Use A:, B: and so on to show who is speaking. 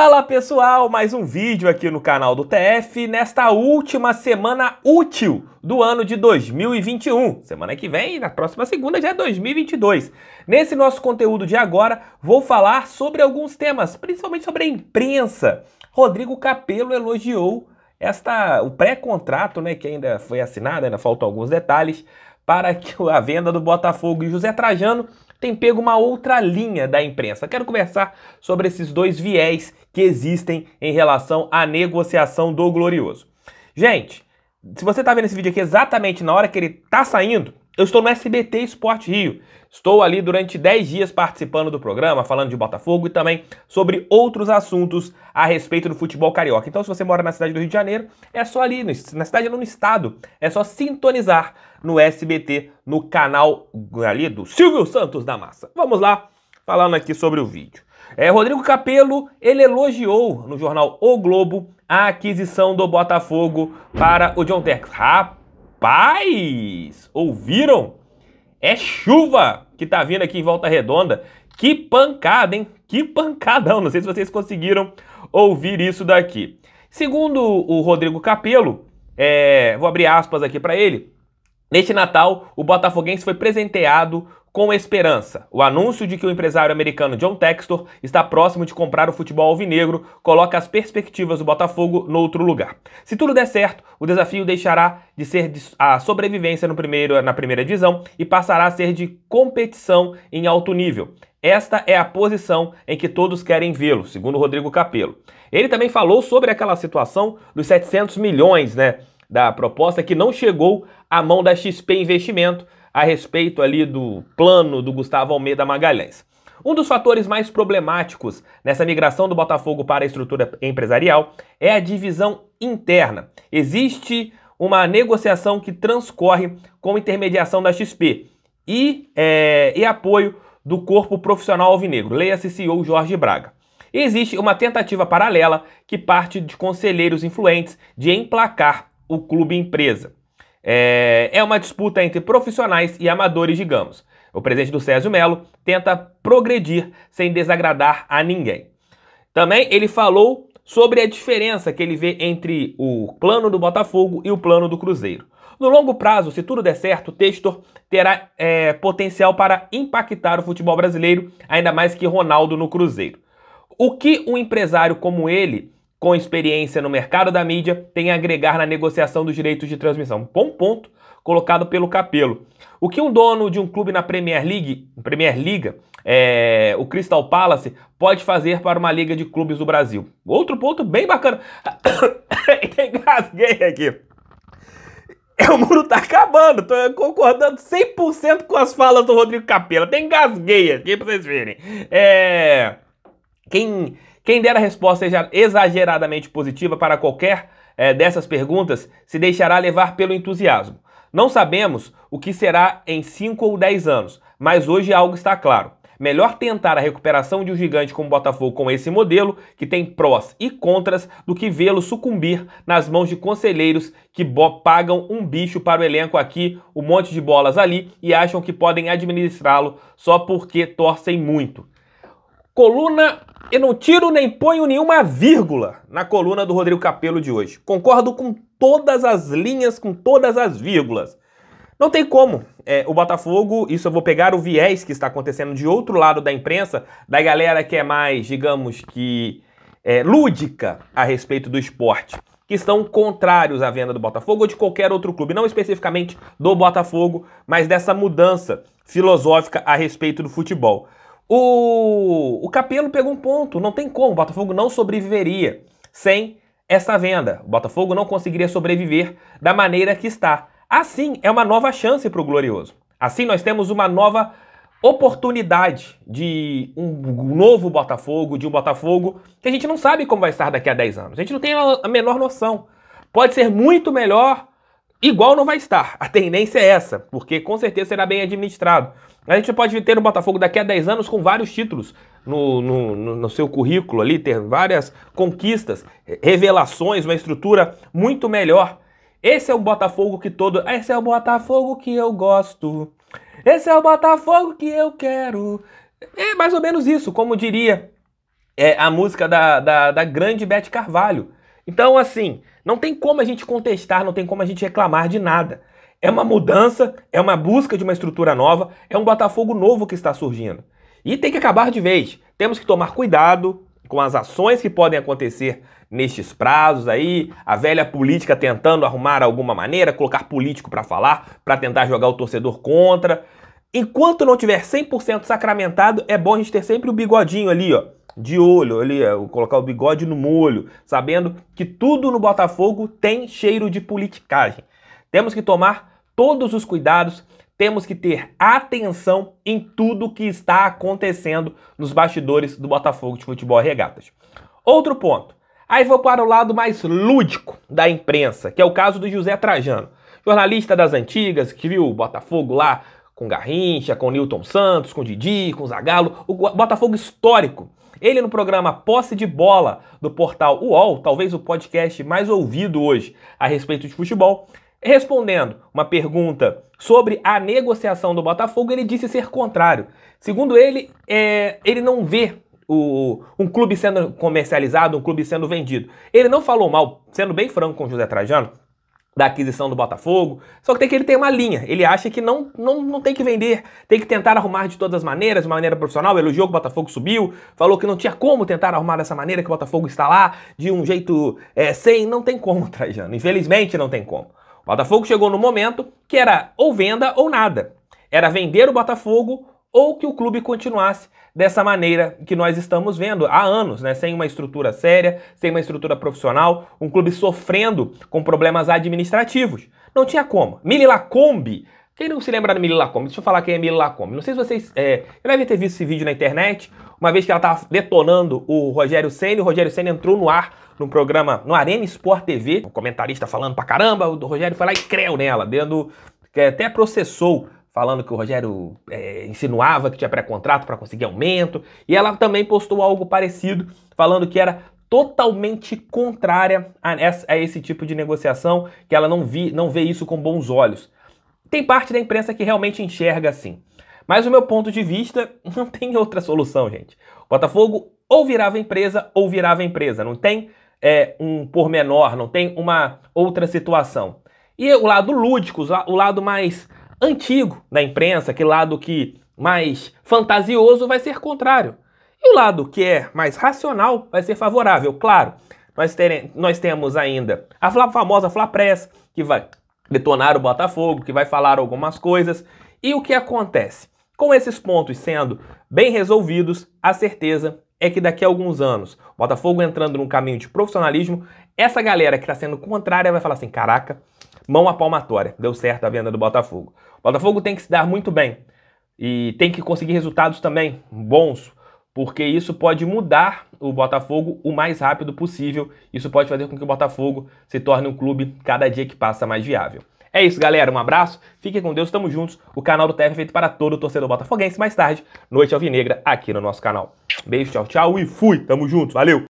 A: Fala pessoal, mais um vídeo aqui no canal do TF nesta última semana útil do ano de 2021. Semana que vem, na próxima segunda já é 2022. Nesse nosso conteúdo de agora, vou falar sobre alguns temas, principalmente sobre a imprensa. Rodrigo Capello elogiou esta o pré-contrato, né, que ainda foi assinado, ainda faltam alguns detalhes para que a venda do Botafogo e José Trajano tem pego uma outra linha da imprensa. Quero conversar sobre esses dois viés que existem em relação à negociação do Glorioso. Gente, se você está vendo esse vídeo aqui exatamente na hora que ele está saindo, eu estou no SBT Esporte Rio. Estou ali durante 10 dias participando do programa, falando de Botafogo e também sobre outros assuntos a respeito do futebol carioca. Então, se você mora na cidade do Rio de Janeiro, é só ali, na cidade não, no estado, é só sintonizar no SBT, no canal ali do Silvio Santos da Massa. Vamos lá, falando aqui sobre o vídeo. É, Rodrigo Capello, ele elogiou no jornal O Globo a aquisição do Botafogo para o John Terks. Rapaz! Rapaz, ouviram? É chuva que tá vindo aqui em Volta Redonda. Que pancada, hein? Que pancadão. Não sei se vocês conseguiram ouvir isso daqui. Segundo o Rodrigo Capello, é, vou abrir aspas aqui para ele. Neste Natal, o botafoguense foi presenteado com esperança. O anúncio de que o empresário americano John Textor está próximo de comprar o futebol alvinegro coloca as perspectivas do Botafogo no outro lugar. Se tudo der certo, o desafio deixará de ser a sobrevivência no primeiro, na primeira divisão e passará a ser de competição em alto nível. Esta é a posição em que todos querem vê-lo, segundo Rodrigo Capello. Ele também falou sobre aquela situação dos 700 milhões, né, da proposta que não chegou à mão da XP Investimento a respeito ali do plano do Gustavo Almeida Magalhães. Um dos fatores mais problemáticos nessa migração do Botafogo para a estrutura empresarial é a divisão interna. Existe uma negociação que transcorre com intermediação da XP e, é, e apoio do corpo profissional alvinegro, leia-se CEO Jorge Braga. E existe uma tentativa paralela que parte de conselheiros influentes de emplacar o clube empresa. É, é uma disputa entre profissionais e amadores, digamos. O presidente do Césio Melo tenta progredir sem desagradar a ninguém. Também ele falou sobre a diferença que ele vê entre o plano do Botafogo e o plano do Cruzeiro. No longo prazo, se tudo der certo, Textor terá é, potencial para impactar o futebol brasileiro, ainda mais que Ronaldo no Cruzeiro. O que um empresário como ele com experiência no mercado da mídia tem a agregar na negociação dos direitos de transmissão. Bom ponto colocado pelo Capelo. O que um dono de um clube na Premier League, Premier Liga, é, o Crystal Palace, pode fazer para uma liga de clubes do Brasil? Outro ponto bem bacana. Engasguei aqui. É, o mundo tá acabando, tô concordando 100% com as falas do Rodrigo Capela. Tem engasguei aqui pra vocês verem. É... Quem quem der a resposta seja exageradamente positiva para qualquer é, dessas perguntas, se deixará levar pelo entusiasmo. Não sabemos o que será em 5 ou 10 anos, mas hoje algo está claro. Melhor tentar a recuperação de um gigante como o Botafogo com esse modelo, que tem prós e contras, do que vê-lo sucumbir nas mãos de conselheiros que pagam um bicho para o elenco aqui, um monte de bolas ali e acham que podem administrá-lo só porque torcem muito. Coluna eu não tiro nem ponho nenhuma vírgula na coluna do Rodrigo Capello de hoje. Concordo com todas as linhas, com todas as vírgulas. Não tem como. É, o Botafogo, isso eu vou pegar o viés que está acontecendo de outro lado da imprensa, da galera que é mais, digamos que, é, lúdica a respeito do esporte, que estão contrários à venda do Botafogo ou de qualquer outro clube, não especificamente do Botafogo, mas dessa mudança filosófica a respeito do futebol. O, o Capelo pegou um ponto, não tem como, o Botafogo não sobreviveria sem essa venda. O Botafogo não conseguiria sobreviver da maneira que está. Assim, é uma nova chance para o Glorioso. Assim, nós temos uma nova oportunidade de um novo Botafogo, de um Botafogo que a gente não sabe como vai estar daqui a 10 anos. A gente não tem a menor noção. Pode ser muito melhor, igual não vai estar. A tendência é essa, porque com certeza será bem administrado. A gente pode ter o Botafogo daqui a 10 anos com vários títulos no, no, no, seu currículo ali, ter várias conquistas, eh, revelações, uma estrutura muito melhor. Esse é o Botafogo que todo. Esse é o Botafogo que eu gosto. Esse é o Botafogo que eu quero. É mais ou menos isso, como diria é, a música da, da, da grande Beth Carvalho. Então, assim, não tem como a gente contestar, não tem como a gente reclamar de nada. É uma mudança, é uma busca de uma estrutura nova, é um Botafogo novo que está surgindo. E tem que acabar de vez. Temos que tomar cuidado com as ações que podem acontecer nestes prazos aí, a velha política tentando arrumar alguma maneira, colocar político para falar, para tentar jogar o torcedor contra. Enquanto não tiver 100% sacramentado, é bom a gente ter sempre o bigodinho ali, ó, de olho ali, ó, é, colocar o bigode no molho, sabendo que tudo no Botafogo tem cheiro de politicagem. Temos que tomar todos os cuidados, temos que ter atenção em tudo que está acontecendo nos bastidores do Botafogo de Futebol Regatas. Outro ponto. Aí vou para o lado mais lúdico da imprensa, que é o caso do José Trajano, jornalista das antigas, que viu o Botafogo lá com Garrincha, com Newton Santos, com Didi, com Zagallo, o Botafogo histórico. Ele no programa Posse de Bola do portal UOL, talvez o podcast mais ouvido hoje a respeito de futebol, Respondendo uma pergunta sobre a negociação do Botafogo, ele disse ser contrário. Segundo ele, é, ele não vê o, um clube sendo comercializado, um clube sendo vendido. Ele não falou mal, sendo bem franco com o José Trajano, da aquisição do Botafogo, só que tem que ele tem uma linha. Ele acha que não, não, não tem que vender, tem que tentar arrumar de todas as maneiras, de maneira profissional. Elogiou que o Botafogo subiu, falou que não tinha como tentar arrumar dessa maneira, que o Botafogo está lá de um jeito é, sem. Não tem como, Trajano. Infelizmente não tem como. Botafogo chegou no momento que era ou venda ou nada. Era vender o Botafogo ou que o clube continuasse dessa maneira que nós estamos vendo há anos, né? Sem uma estrutura séria, sem uma estrutura profissional, um clube sofrendo com problemas administrativos. Não tinha como. Mili Lacombe quem não se lembra da Mili Lacombe? Deixa eu falar quem é Mili Lacombe. Não sei se vocês é, devem ter visto esse vídeo na internet, uma vez que ela estava detonando o Rogério Senna. O Rogério Senna entrou no ar no programa, no Arena Sport TV, um comentarista falando pra caramba. O Rogério foi lá e creu nela, dando, até processou falando que o Rogério é, insinuava que tinha pré-contrato para conseguir aumento, e ela também postou algo parecido, falando que era totalmente contrária a, a, esse tipo de negociação, que ela não, vi, não vê isso com bons olhos. Tem parte da imprensa que realmente enxerga assim. Mas o meu ponto de vista não tem outra solução, gente. O Botafogo ou virava empresa ou virava empresa. Não tem é, um pormenor, não tem uma outra situação. E o lado lúdico, o lado mais antigo da imprensa, aquele lado que mais fantasioso vai ser contrário. E o lado que é mais racional vai ser favorável, claro. Nós, teremos, nós temos ainda a famosa Flapress, que vai detonar o Botafogo, que vai falar algumas coisas. E o que acontece? Com esses pontos sendo bem resolvidos, a certeza é que daqui a alguns anos, Botafogo entrando num caminho de profissionalismo, essa galera que está sendo contrária vai falar assim: caraca, mão à palmatória, deu certo a venda do Botafogo. O Botafogo tem que se dar muito bem e tem que conseguir resultados também bons, porque isso pode mudar o Botafogo o mais rápido possível. Isso pode fazer com que o Botafogo se torne um clube cada dia que passa mais viável. É isso, galera. Um abraço. Fiquem com Deus. Tamo juntos. O canal do TF é feito para todo torcedor botafoguense. Mais tarde, Noite Alvinegra, aqui no nosso canal. Beijo, tchau, tchau e fui. Tamo juntos. Valeu!